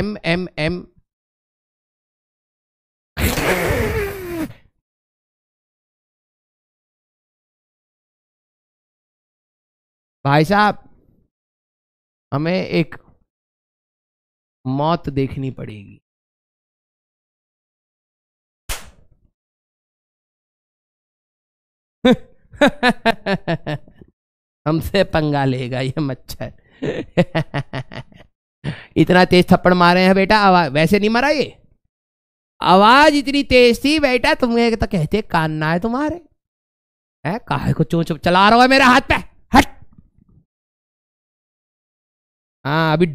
M M M भाई साहब हमें एक मौत देखनी पड़ेगी हमसे पंगा लेगा ये मच्छर इतना तेज थप्पड़ मारे हैं बेटा आवाज वैसे नहीं मारा ये आवाज इतनी तेज थी बेटा तुम्हें तो, तो कहते कानना है तुम्हारे है काहे को चों चला रहा है मेरे हाथ पे हट हाँ अभी